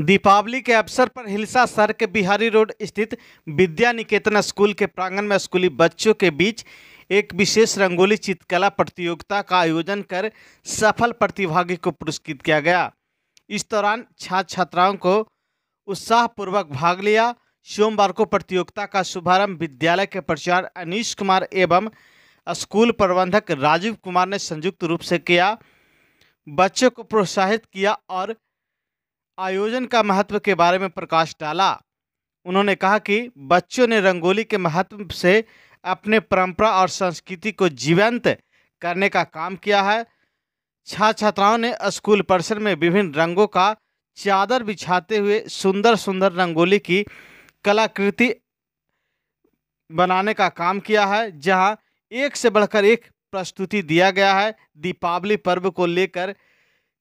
दीपावली के अवसर पर हिलसा सर के बिहारी रोड स्थित विद्या निकेतन स्कूल के प्रांगण में स्कूली बच्चों के बीच एक विशेष रंगोली चित्रकला प्रतियोगिता का आयोजन कर सफल प्रतिभागी को पुरस्कृत किया गया इस दौरान छात्र छात्राओं को उत्साहपूर्वक भाग लिया सोमवार को प्रतियोगिता का शुभारंभ विद्यालय के प्रचार अनिश कुमार एवं स्कूल प्रबंधक राजीव कुमार ने संयुक्त रूप से किया बच्चों को प्रोत्साहित किया और आयोजन का महत्व के बारे में प्रकाश डाला उन्होंने कहा कि बच्चों ने रंगोली के महत्व से अपने परंपरा और संस्कृति को जीवंत करने का काम किया है छात्र छात्राओं ने स्कूल परिसर में विभिन्न रंगों का चादर बिछाते हुए सुंदर सुंदर रंगोली की कलाकृति बनाने का काम किया है जहां एक से बढ़कर एक प्रस्तुति दिया गया है दीपावली पर्व को लेकर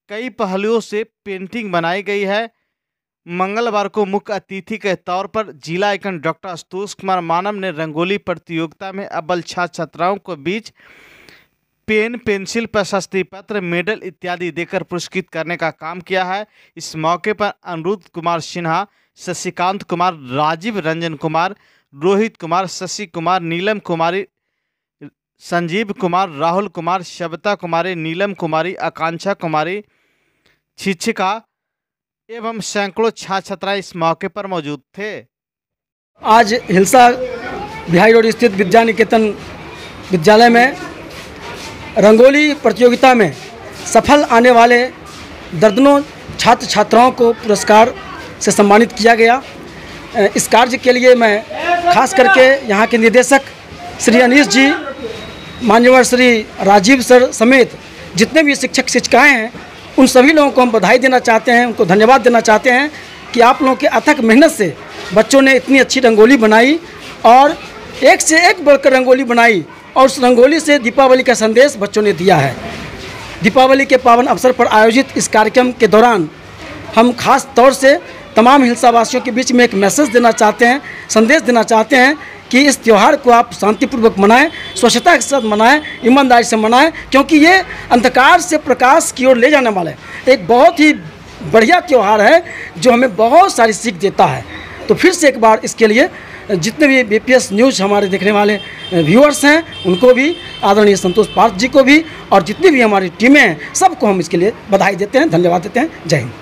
कई पहलुओं से पेंटिंग बनाई गई है मंगलवार को मुख्य अतिथि के तौर पर जिला एकन डॉक्टर आशुतोष कुमार मानव ने रंगोली प्रतियोगिता में अब्बल छात्र छात्राओं को बीच पेन पेंसिल प्रशस्ति पत्र मेडल इत्यादि देकर पुरस्कृत करने का काम किया है इस मौके पर अनुरुद्ध कुमार सिन्हा शशिकांत कुमार राजीव रंजन कुमार रोहित कुमार शशि कुमार नीलम कुमारी संजीव कुमार राहुल कुमार शबता कुमारी नीलम कुमारी आकांक्षा कुमारी शिक्षिका एवं सैकड़ों छात्र छात्राएं इस मौके पर मौजूद थे आज हिलसा बिहारी रोड स्थित विद्या निकेतन विद्यालय में रंगोली प्रतियोगिता में सफल आने वाले दर्जनों छात्र छात्राओं को पुरस्कार से सम्मानित किया गया इस कार्य के लिए मैं खास करके यहाँ के निदेशक श्री अनिश जी मान्यवर श्री राजीव सर समेत जितने भी शिक्षक शिक्षिकाएँ हैं उन सभी लोगों को हम बधाई देना चाहते हैं उनको धन्यवाद देना चाहते हैं कि आप लोगों के अथक मेहनत से बच्चों ने इतनी अच्छी रंगोली बनाई और एक से एक बढ़कर रंगोली बनाई और उस रंगोली से दीपावली का संदेश बच्चों ने दिया है दीपावली के पावन अवसर पर आयोजित इस कार्यक्रम के दौरान हम खास तौर से तमाम हिंसावासियों के बीच में एक मैसेज देना चाहते हैं संदेश देना चाहते हैं कि इस त्यौहार को आप शांतिपूर्वक मनाएं स्वच्छता के साथ मनाएं ईमानदारी से मनाएं क्योंकि ये अंधकार से प्रकाश की ओर ले जाने वाला है एक बहुत ही बढ़िया त्यौहार है जो हमें बहुत सारी सीख देता है तो फिर से एक बार इसके लिए जितने भी बी न्यूज़ हमारे देखने वाले व्यूअर्स हैं उनको भी आदरणीय संतोष पार्थ जी को भी और जितनी भी हमारी टीमें हैं सबको हम इसके लिए बधाई देते हैं धन्यवाद देते हैं जय हिंद